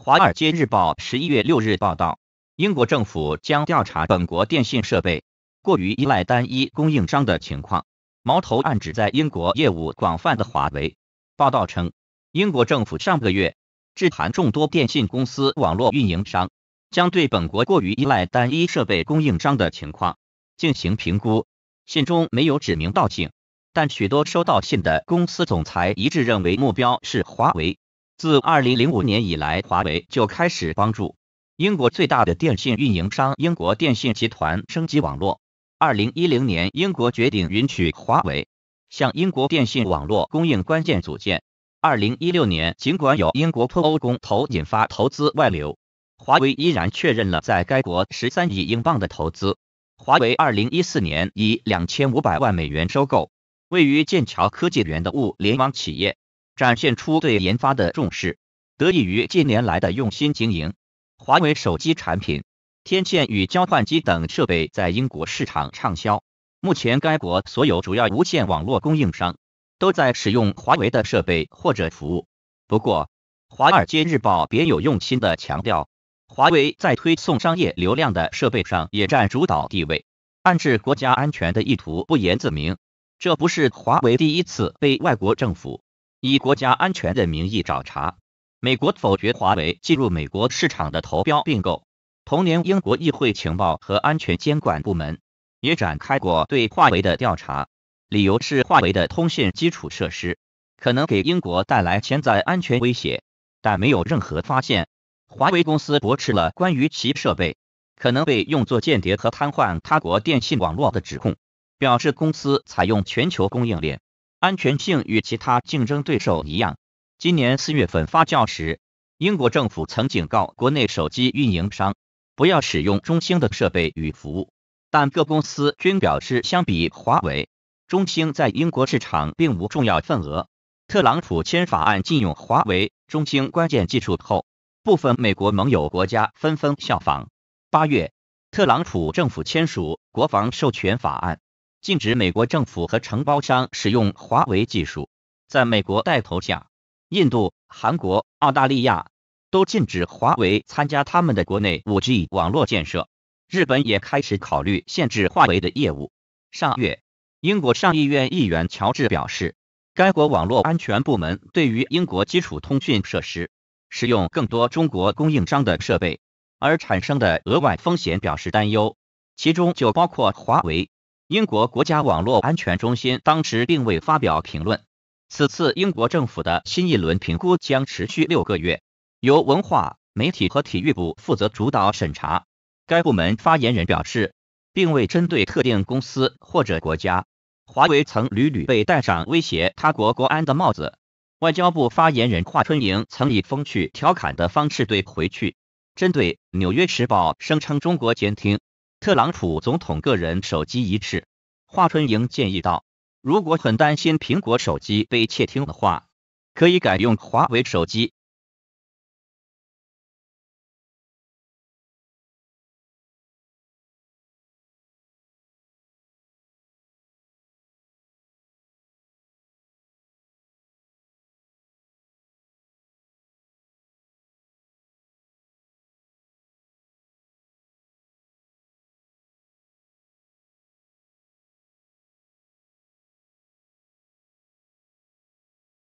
《华尔街日报》十一月六日报道，英国政府将调查本国电信设备过于依赖单一供应商的情况，矛头暗指在英国业务广泛的华为。报道称，英国政府上个月致函众多电信公司网络运营商，将对本国过于依赖单一设备供应商的情况进行评估。信中没有指名道姓，但许多收到信的公司总裁一致认为目标是华为。自2005年以来，华为就开始帮助英国最大的电信运营商英国电信集团升级网络。2010年，英国决定允许华为向英国电信网络供应关键组件。2016年，尽管有英国脱欧公投引发投资外流，华为依然确认了在该国13亿英镑的投资。华为2014年以2500万美元收购位于剑桥科技园的物联网企业。展现出对研发的重视，得益于近年来的用心经营，华为手机产品、天线与交换机等设备在英国市场畅销。目前，该国所有主要无线网络供应商都在使用华为的设备或者服务。不过，《华尔街日报》别有用心地强调，华为在推送商业流量的设备上也占主导地位，暗示国家安全的意图不言自明。这不是华为第一次被外国政府。以国家安全的名义找茬，美国否决华为进入美国市场的投标并购。同年，英国议会情报和安全监管部门也展开过对华为的调查，理由是华为的通信基础设施可能给英国带来潜在安全威胁，但没有任何发现。华为公司驳斥了关于其设备可能被用作间谍和瘫痪他国电信网络的指控，表示公司采用全球供应链。安全性与其他竞争对手一样。今年四月份发酵时，英国政府曾警告国内手机运营商不要使用中兴的设备与服务，但各公司均表示，相比华为，中兴在英国市场并无重要份额。特朗普签法案禁用华为、中兴关键技术后，部分美国盟友国家纷纷效仿。八月，特朗普政府签署国防授权法案。禁止美国政府和承包商使用华为技术。在美国带头下，印度、韩国、澳大利亚都禁止华为参加他们的国内五 G 网络建设。日本也开始考虑限制华为的业务。上月，英国上议院议员乔治表示，该国网络安全部门对于英国基础通讯设施使用更多中国供应商的设备而产生的额外风险表示担忧，其中就包括华为。英国国家网络安全中心当时并未发表评论。此次英国政府的新一轮评估将持续六个月，由文化、媒体和体育部负责主导审查。该部门发言人表示，并未针对特定公司或者国家。华为曾屡屡被戴上威胁他国国安的帽子。外交部发言人华春莹曾以风趣调侃的方式怼回去：针对《纽约时报》声称中国监听。特朗普总统个人手机一事，华春莹建议道：“如果很担心苹果手机被窃听的话，可以改用华为手机。”